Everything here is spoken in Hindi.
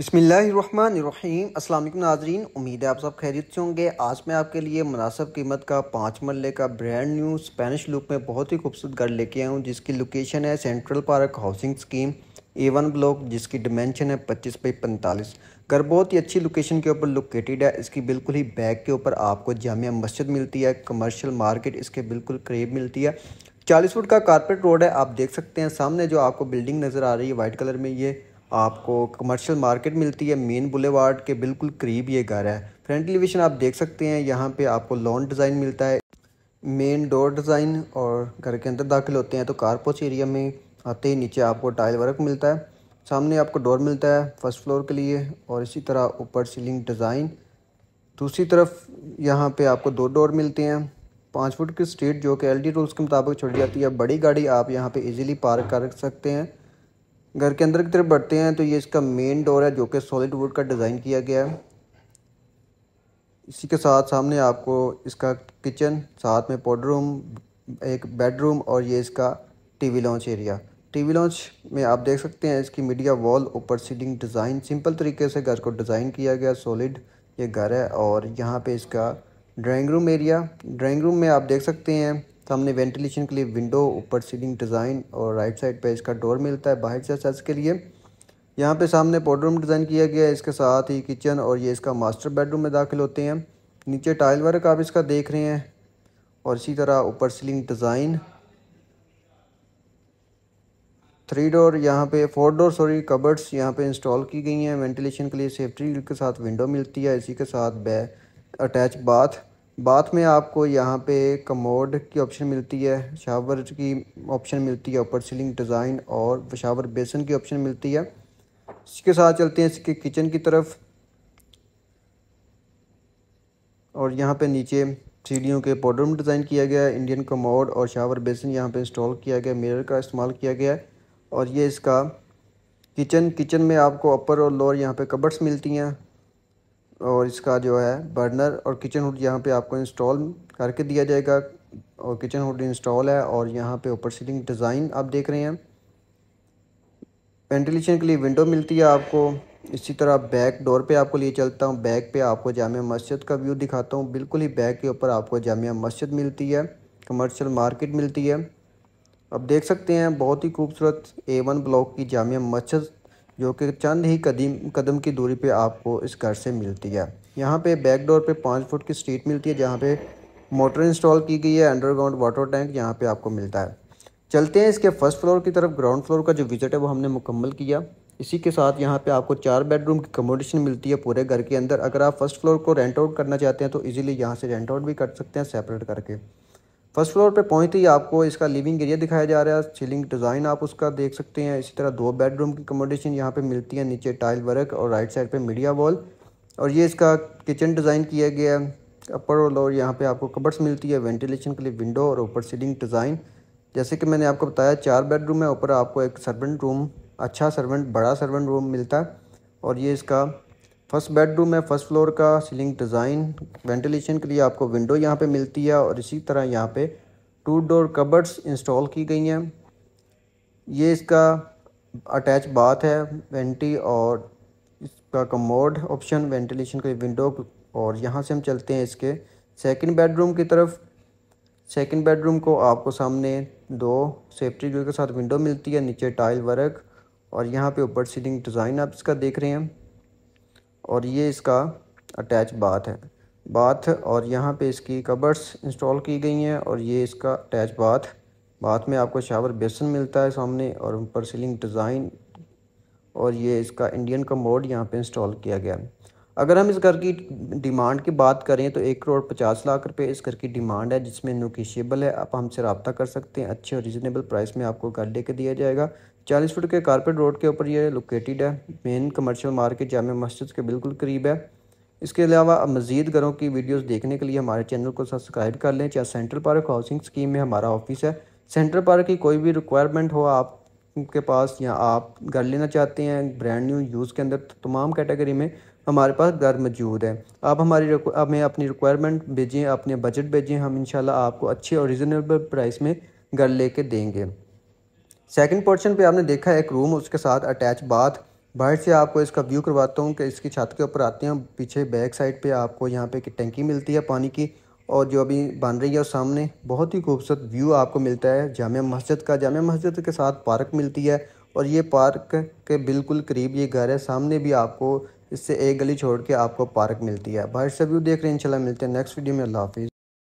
बसमीम अल्लाम नाजरीन उम्मीद है आप सब खैरियत से होंगे आज मैं आपके लिए मुनासब कीमत का पाँच मरले का ब्रांड न्यू स्पेनिश लुक में बहुत ही खूबसूरत घर लेके आया हूँ जिसकी लोकेशन है central park housing scheme A one block जिसकी डिमेंशन है पच्चीस बाई पैंतालीस घर बहुत ही अच्छी लोकेशन के ऊपर लोकेटेड है इसकी बिल्कुल ही बैक के ऊपर आपको जामिया मस्जिद मिलती है कमर्शियल मार्केट इसके बिल्कुल करीब मिलती है चालीस फुट का कारपेट रोड है आप देख सकते हैं सामने जो आपको बिल्डिंग नज़र आ रही है वाइट कलर में ये आपको कमर्शियल मार्केट मिलती है मेन बुलेवार्ड के बिल्कुल करीब ये घर है फ्रंट एलिवेशन आप देख सकते हैं यहाँ पे आपको लॉन डिज़ाइन मिलता है मेन डोर डिज़ाइन और घर के अंदर दाखिल होते हैं तो कारपोच एरिया में आते ही नीचे आपको टाइल वर्क मिलता है सामने आपको डोर मिलता है फर्स्ट फ्लोर के लिए और इसी तरह ऊपर सीलिंग डिज़ाइन दूसरी तरफ यहाँ पे आपको दो डोर मिलते हैं पाँच फुट की स्ट्रीट जो कि एल रूल्स के मुताबिक छोड़ी जाती है बड़ी गाड़ी आप यहाँ पर ईजिली पार्क कर सकते हैं घर के अंदर की तरफ बढ़ते हैं तो ये इसका मेन डोर है जो कि सॉलिड वुड का डिज़ाइन किया गया है इसी के साथ सामने आपको इसका किचन साथ में पोडरूम एक बेडरूम और ये इसका TV lounge area TV lounge में आप देख सकते हैं इसकी मीडिया वॉल ऊपर सीलिंग डिज़ाइन सिंपल तरीके से घर को डिज़ाइन किया गया सॉलिड ये घर है और यहाँ पे इसका drawing room area drawing room में आप देख सकते हैं तो हमने वेंटिलेशन के लिए विंडो ऊपर सीलिंग डिज़ाइन और राइट साइड पे इसका डोर मिलता है बाहर से के लिए यहाँ पे सामने बॉडरूम डिज़ाइन किया गया है इसके साथ ही किचन और ये इसका मास्टर बेडरूम में दाखिल होते हैं नीचे टाइल वर्क आप इसका देख रहे हैं और इसी तरह ऊपर सीलिंग डिज़ाइन थ्री डोर यहाँ पे फोर डोर सॉरी कबर्ड्स यहाँ पे इंस्टॉल की गई हैं वेंटिलेशन के लिए सेफ्टी के साथ विंडो मिलती है इसी के साथ बै अटैच बाथ बाथ में आपको यहाँ पे कमोड की ऑप्शन मिलती है शावर की ऑप्शन मिलती है ऊपर सीलिंग डिज़ाइन और शावर बेसन की ऑप्शन मिलती है इसके साथ चलते हैं इसके किचन की तरफ और यहाँ पे नीचे सीढ़ियों के में डिज़ाइन किया गया है इंडियन कमोड और शावर बेसन यहाँ पे इंस्टॉल किया गया मिरर का इस्तेमाल किया गया है और ये इसका किचन किचन में आपको अपर और लोअर यहाँ पे कबर्ड्स मिलती हैं और इसका जो है बर्नर और किचन हुड यहाँ पे आपको इंस्टॉल करके दिया जाएगा और किचन हुड इंस्टॉल है और यहाँ पे ऊपर सीलिंग डिज़ाइन आप देख रहे हैं वेंटिलेशन के लिए विंडो मिलती है आपको इसी तरह बैक डोर पे आपको लिए चलता हूँ बैक पे आपको जामिया मस्जिद का व्यू दिखाता हूँ बिल्कुल ही बैक के ऊपर आपको जामिया मस्जिद मिलती है कमर्शियल मार्केट मिलती है अब देख सकते हैं बहुत ही खूबसूरत ए वन ब्लॉक की जामिया मस्जिद जो कि चंद ही कदीम कदम की दूरी पे आपको इस घर से मिलती है यहाँ पे बैक डोर पे पाँच फुट की स्ट्रीट मिलती है जहाँ पे मोटर इंस्टॉल की गई है अंडरग्राउंड वाटर टैंक यहाँ पे आपको मिलता है चलते हैं इसके फर्स्ट फ्लोर की तरफ ग्राउंड फ्लोर का जो विजिट है वो हमने मुकम्मल किया इसी के साथ यहाँ पे आपको चार बेडरूम की अकोमोडेशन मिलती है पूरे घर के अंदर अगर आप फर्स्ट फ्लोर को रेंट आउट करना चाहते हैं तो ईजिली यहाँ से रेंट आउट भी कर सकते हैं सेपरेट करके फर्स्ट फ्लोर पे पहुँचते ही आपको इसका लिविंग एरिया दिखाया जा रहा है सीलिंग डिज़ाइन आप उसका देख सकते हैं इसी तरह दो बेडरूम की अकोमोडेशन यहाँ पे मिलती है नीचे टाइल वर्क और राइट साइड पे मीडिया वॉल और ये इसका किचन डिज़ाइन किया गया है अपर और लोअर यहाँ पे आपको कबर्स मिलती है वेंटिलेशन के लिए विंडो और ऊपर सीलिंग डिज़ाइन जैसे कि मैंने आपको बताया चार बेडरूम है ऊपर आपको एक सर्वेंट रूम अच्छा सर्वेंट बड़ा सर्वेंट रूम मिलता है और ये इसका फर्स्ट बेडरूम है फर्स्ट फ्लोर का सीलिंग डिज़ाइन वेंटिलेशन के लिए आपको विंडो यहाँ पे मिलती है और इसी तरह यहाँ पे टू डोर कबर्ड्स इंस्टॉल की गई हैं ये इसका अटैच बाथ है वेंटी और इसका कमोड ऑप्शन वेंटिलेशन के लिए विंडो और यहाँ से हम चलते हैं इसके सेकंड बेडरूम की तरफ सेकंड बेडरूम को आपको सामने दो सेफ्टी ग्रिल के साथ विंडो मिलती है नीचे टाइल वर्क और यहाँ पे ऊपर सीलिंग डिज़ाइन आप इसका देख रहे हैं और ये इसका अटैच बाथ है बाथ और यहाँ पे इसकी कबर्स इंस्टॉल की गई हैं और ये इसका अटैच बाथ बाथ में आपको शावर बेसन मिलता है सामने और ऊपर सीलिंग डिज़ाइन और ये इसका इंडियन का मोड यहाँ पे इंस्टॉल किया गया है अगर हम इस घर की डिमांड की बात करें तो एक करोड़ पचास लाख रुपए इस घर की डिमांड है जिसमें नोकिशियबल है आप हमसे रबता कर सकते हैं अच्छे और रिजनेबल प्राइस में आपको घर लेके दिया जाएगा चालीस फुट के कारपेट रोड के ऊपर ये लोकेटेड है मेन कमर्शियल मार्केट जाम मस्जिद के बिल्कुल करीब है इसके अलावा मज़ीद घरों की वीडियोस देखने के लिए हमारे चैनल को सब्सक्राइब कर लें चाहे सेंट्रल पार्क हाउसिंग स्कीम में हमारा ऑफिस है सेंट्रल पार्क की कोई भी रिक्वायरमेंट हो आप के पास या आप घर लेना चाहते हैं ब्रांड न्यू यूज़ के अंदर तो तमाम कैटेगरी में हमारे पास घर मौजूद है आप हमारी हमें अपनी रिक्वायरमेंट भेजें अपने बजट भेजें हम इन आपको अच्छे और रिजनेबल प्राइस में घर ले देंगे सेकंड पोर्शन पे आपने देखा है एक रूम उसके साथ अटैच बाथ बाहर से आपको इसका व्यू करवाता हूँ कि इसकी छत के ऊपर आते हैं पीछे बैक साइड पे आपको यहाँ पे एक टंकी मिलती है पानी की और जो अभी बन रही है उस सामने बहुत ही खूबसूरत व्यू आपको मिलता है जाम मस्जिद का जाम मस्जिद के साथ पार्क मिलती है और ये पार्क के बिल्कुल करीब ये घर है सामने भी आपको इससे एक गली छोड़ के आपको पार्क मिलती है बाहर से व्यू देख रहे हैं इंशाल्लाह मिलते हैं नेक्स्ट वीडियो में अल्लाह हाफिज़